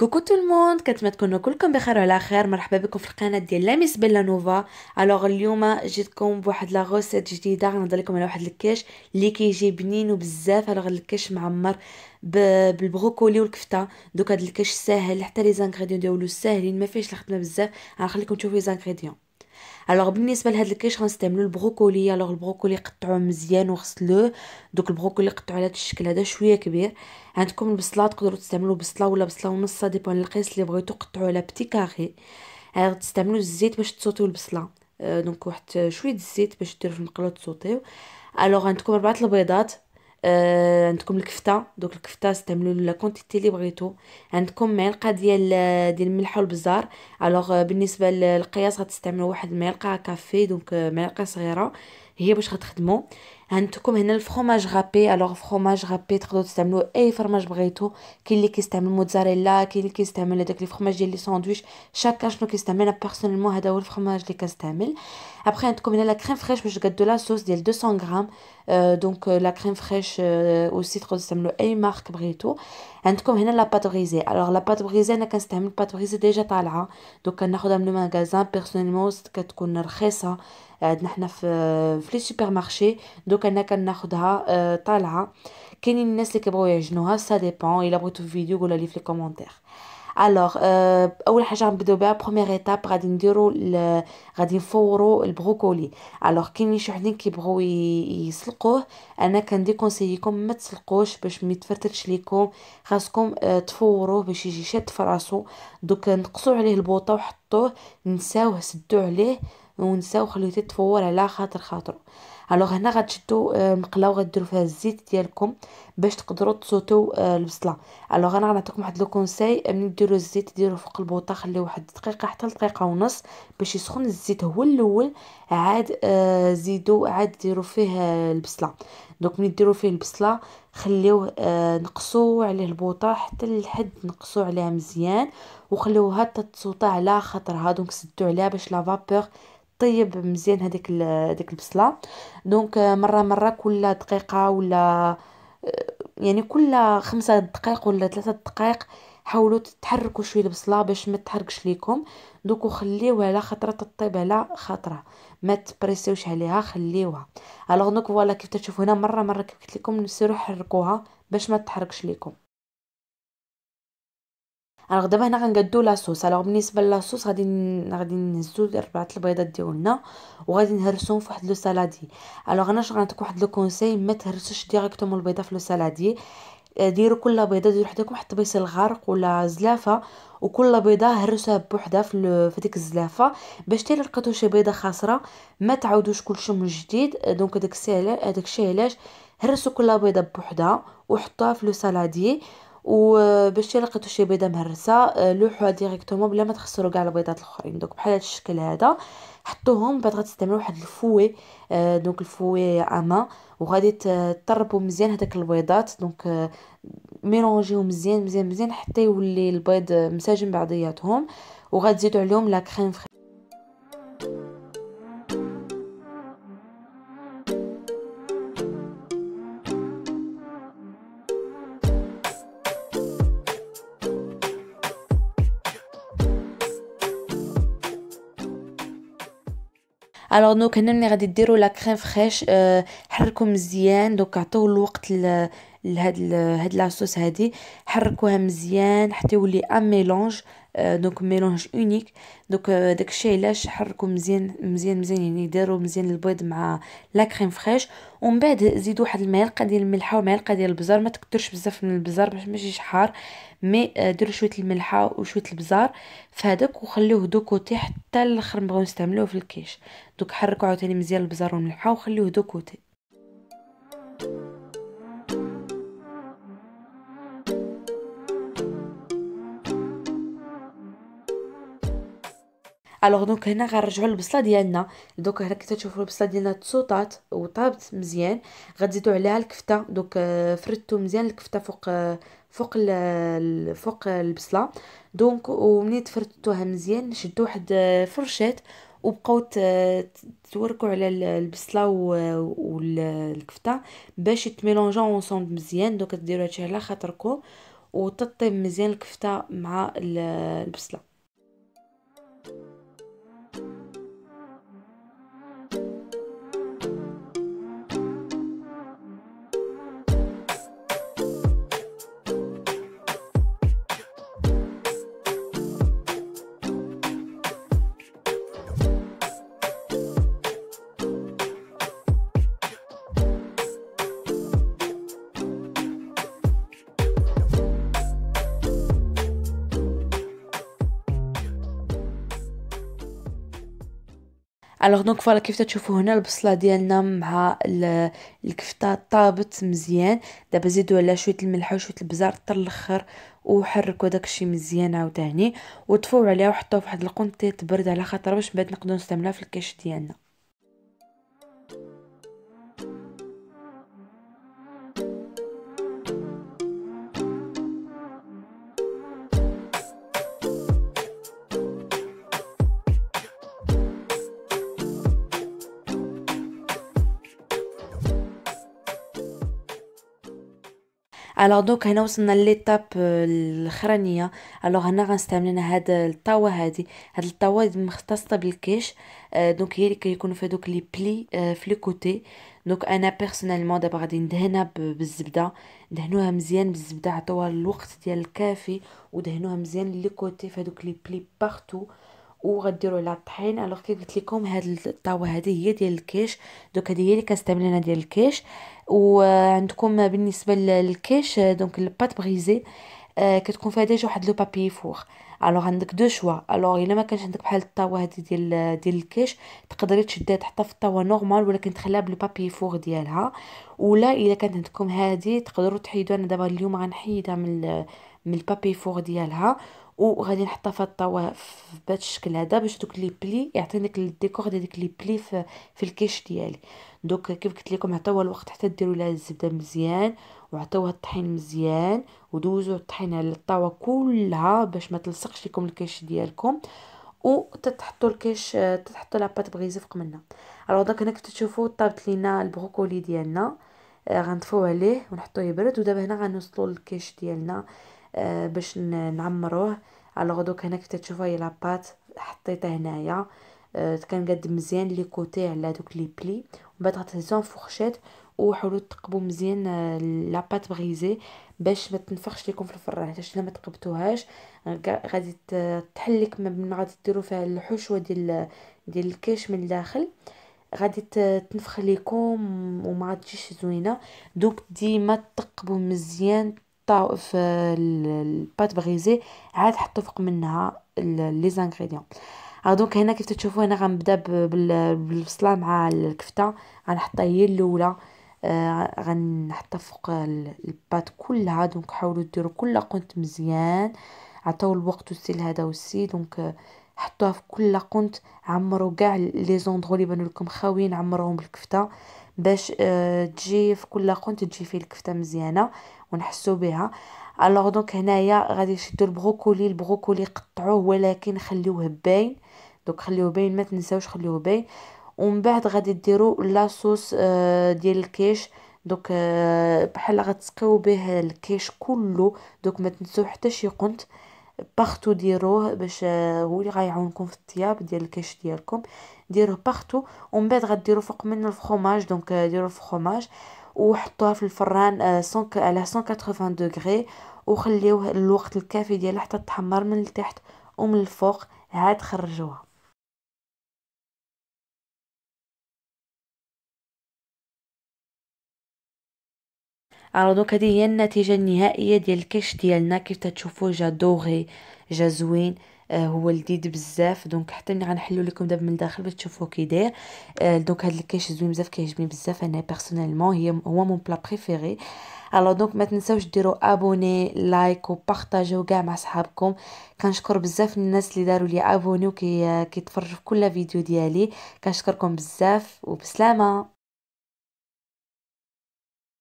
كوكو تو الموند كنتمنى تكونوا كلكم بخير وعلى خير مرحبا بكم في القناه ديال لاميس بيلا نوفا الوغ اليوم جيتكم بواحد لا غوسيت جديده غنهضر لكم على واحد الكاش اللي كيجي بنين وبزاف الوغ الكاش معمر بالبروكولي والكفته دوك هاد الكاش ساهل حتى لي زانغريديون ديالو ساهلين ما فيهش الخدمه بزاف غنخليكم تشوفوا لي زانغريديون الوغ بالنسبه لهاد الكيش غنستعملوا البروكولي الوغ البروكولي قطعوه مزيان وغسلوه دوك البروكولي قطعوه على هذا الشكل هذا شويه كبير عندكم البصله تقدروا تستعملوا بصله ولا بصله ونص ديبون القياس اللي بغيتو قطعوا على بتي كاري تستعملوا الزيت باش تصوتيو البصله دونك euh, واحد شويه الزيت باش ديروا في المقله تسوطيو الوغ عندكم اربعه البيضات آه عندكم الكفته دوك الكفته استعملوا لا كونتيتي اللي بغيتو عندكم معلقه ديال ديال الملح والبزار الوغ آه، بالنسبه للقياس غتستعملوا واحد المعلقه كافي دونك آه، معلقه صغيره هي باش غتخدموا Et comme il y a le fromage râpé, alors le fromage râpé, il y a le fromage breton, le mozzarella, le fromage sandwich, chaque cache qui est personnellement, il y a le fromage de castamel. Après, il y a la crème fraîche, mais je garde de la sauce, il y a 200 g, donc euh, la crème fraîche euh, aussi, il y a une marque breton. Et comme il y a la pâte brisée, alors la pâte brisée, il y a déjà la pâte brisée, donc quand y a un magasin, personnellement, il y a un peu عندنا آه، حنا في في لي سوبر مارشي دوك انا كناخذها آه، طالعه كاينين الناس اللي كيبغيو يعجنوها سا ديبون الا بغيتو فيديو قولوا لي في لي كومونتير الوغ آه، اول حاجه غنبداو بها بروميير ايتاب غادي نديرو غادي نفورو البروكولي الوغ كاينين شي وحدين كيبغيو يسلقوه انا كنديكونسييكم ما تسلقوش باش ما يتفرتلش ليكم خاصكم تفوروه باش يجي شاد فراسو دوك نقصوا عليه البوطه وحطوه نساوه سدو عليه ونساو خليوه يتفور على خاطر خاطرو الوغ هنا غتشدو آه، مقله وغديروا فيها الزيت ديالكم باش تقدروا تسوتو آه، البصله الوغ انا غنعطيكم واحد لو كونساي ملي ديروا الزيت ديروا فوق البوطه خليه واحد دقيقه حتى لدقيقه ونص باش يسخن الزيت هو الاول عاد آه، زيدوا عاد ديروا فيه البصله دونك ملي ديروا فيه البصله خليوه نقصوا عليه البوطه حتى لحد نقصوا عليها مزيان وخليوها حتى تصوت على خاطرها دونك سدوا عليها باش لا فابور طيب مزيان هذيك هذيك البصله دونك مره مره كل دقيقه ولا يعني كل خمسة دقائق ولا ثلاثة دقائق حاولوا تتحركوا شويه البصله باش ما تحرقش ليكم دوكو خليوها على خطره تطيب على خطره ما تبريسيوش عليها خليوها الوغ دوك فوالا كيف تشوفوا هنا مره مره كيف قلت لكم نسيرو حركوها باش ما تحرقش ليكم الوغ دابا هنا غنقادو لاصوص الوغ بالنسبه لاصوص غادي غادي نهزو ربعه البيضات ديالنا وغادي نهرسهم فواحد لو سالادي الوغ انا غنعطيك واحد لو كونساي ما تهرسوش ديريكتوم البيضه في لو سالادي آه، ديروا كل بيضه ديروا حداكم واحد الطبيس الغرق ولا زلافه وكل بيضه هرسوها بوحدها في ديك الزلافه باش تيلا لقيتو شي بيضه خاسره ما تعاودوش كلشي من جديد آه، دونك داك الساعه هذاك الشيء علاش هرسوا كل بيضه بوحدها وحطوها في لو سالادي وباش تلقيتو شي بيضه مهرسه آه، لوحوها ديريكتومون بلا ما تخسروا كاع البيضات الاخرين دونك بحال هذا الشكل هذا حطوهم بعد غتستعملوا واحد الفوي آه دونك الفوي اما وغادي تطربوا مزيان هذاك البيضات دونك آه، ميلونجيو مزيان مزيان مزيان حتى يولي البيض مساجم بعضياتهم وغتزيدوا عليهم لا كريم الوغ دونك هنا ملي غادي ديروا لا كريم فريش حركو مزيان دونك عطوه الوقت لهاد هاد لاصوص هادي حركوها مزيان حتى يولي ان ميلونج دونك آه، ميلونج اونيك دونك داكشي علاش حركو مزيان مزيان مزيان يعني داروا مزيان البيض مع لا كريم فريش ومن بعد زيدوا واحد المعلقه ديال الملحه ومعلقه ديال البزار ما تكثرش بزاف من البزار باش يجيش حار مي آه، ديروا شويه الملحه وشويه البزار فهداك وخليوه دو كوتي حتى الاخر نبغيو نستعملوه في الكيش دونك حركوا عاوتاني مزيان البزار والملحه وخليوه دو كوتي الوغ دونك هنا غنرجعوا للبصله ديالنا دوك هنا كي تشوفوا البصله ديالنا تسوطات وطابت مزيان غتزيدوا عليها الكفته دوك آه، فردتو مزيان الكفته فوق آه، فوق فوق البصله دونك ومني تفردتوها مزيان شدوا واحد آه، فرشات وبقاو توركوا على البصله والكفته باش يتميلونجاو اونصومبل مزيان دوك ديروا هادشي على خاطركم وتطيب مزيان الكفته مع البصله الوغ دونك فوالا كيف تشوفوا هنا البصله ديالنا مع الكفته طابت مزيان دابا زيدوا عليها شويه الملح وشويه البزار حتى الاخر وحركوا داكشي مزيان عاوتاني وطفوا عليها وحطوها واحد القنطيط برد على خاطر باش من بعد نقدروا نستعملها في الكاش ديالنا الوغ دوك هنا وصلنا ليتاب الاخرانيه آه، الوغ هنا غنستعملنا هاد الطاوه هادي هاد الطاوه مختصه بالكيش دونك آه، هي اللي كيكونوا في دوك لي بلي آه، في لي كوتي دونك انا بيرسونيلمون دابا غادي ندهنها بالزبده دهنوها مزيان بالزبده عطوها الوقت ديال الكافي ودهنوها مزيان لي كوتي في هادوك لي بلي بارتو وغديروا على الطحين الوغ كي قلت لكم هاد الطاوه هذه هي ديال الكيش دوك هذه هي اللي كنستعمل انا ديال الكيش وعندكم بالنسبه للكيش آه، دونك البات بغيزي آه كتكون فيها ديجا واحد لو بابي فوغ الوغ عندك دو شوا الوغ الا ما كانش عندك بحال الطاوه هذه ديال آه، ديال الكيش تقدري تشدها تحطها في الطاوه نورمال ولكن تخليها بلو بابي فوغ ديالها ولا الا كانت عندكم هذه تقدروا تحيدوها انا دابا اليوم غنحيدها من من البابي فور ديالها وغادي نحطها في الطاوه بهذا الشكل هذا باش دوك لي بلي يعطينك الديكور ديال ديك لي بلي في, في الكيش ديالي دوك كيف قلت لكم عطاوها الوقت حتى ديروا لها الزبده مزيان وعطاوها الطحين مزيان ودوزوا الطحين على الطاوه كلها باش ما تلصقش لكم الكيش ديالكم وتتحطوا الكيش تتحطوا لاباط بغيزه فوق منها الوغ داك هنا كنتو تشوفوا طابت لينا البروكولي ديالنا آه، غنطفوه عليه ونحطوه يبرد ودابا هنا غنوصلوا للكيش ديالنا باش نعمروه على غدوك هناك تشوفوه هي لاباط حطيتها هنايا آه، كان قد مزيان لي كوتي على دوك لي بلي ومن بعد غتهزوهم فورشيت وحاولوا تقبوا مزيان آه، لاباط بغيزي باش ما تنفخش لكم في الفران حيت الا ما تقبتوهاش غادي تحل لك من غادي ديروا فيها الحشوه ديال ديال الكاش من الداخل غادي تنفخ لكم وما تجيش زوينه دوك ديما تقبوا مزيان طاو في البات بغيزي عاد حطوا فوق منها لي زانغريديون ها دونك هنا كيف تشوفوا هنا غنبدا بالبصله مع الكفته غنحطها هي الاولى آه، غنحطها فوق البات كلها دونك حاولوا ديروا كل قنت مزيان عطاو الوقت وسي هذا وسي دونك حطوها في كل قنت عمروا كاع لي زوندرو اللي بانوا لكم خاويين عمروهم بالكفته باش آه، تجي في كل قون تجي فيه الكفته مزيانه ونحسو بها الوغ دونك هنايا غادي نشدو البروكولي البروكولي قطعوه ولكن خليوه باين دونك خليوه باين ما تنساوش خليوه باين ومن بعد غادي ديروا لاصوص آه، ديال الكيش دوك آه، بحال غتسقيو به الكيش كله دوك ما تنسو حتى شي قنت بارتو ديروه باش آه، هو اللي غيعاونكم في الطياب ديال الكاش ديالكم ديروه بارتو ومن بعد غديروا فوق منه الفخوماج آه، دونك ديروا الفخوماج وحطوها في الفران آه، على 180 دوغري وخليوه الوقت الكافي ديالها حتى تحمر من التحت ومن الفوق عاد خرجوها على دوك هذه هي النتيجة النهائية ديال الكيش ديالنا كيف تتشوفوا جا دوغي جا زوين آه هو لذيذ بزاف دونك حتى ملي غنحلو لكم دابا من الداخل باش تشوفوا كي داير آه دونك هاد الكيش زوين بزاف كيعجبني بزاف انا بيرسونيلمون هي هو مون بلا بريفيري الو دونك ما تنساوش ديروا ابوني لايك وبارطاجيو كاع مع صحابكم كنشكر بزاف الناس اللي داروا لي ابوني وكيتفرجوا آه، في كل فيديو ديالي كنشكركم بزاف وبسلامه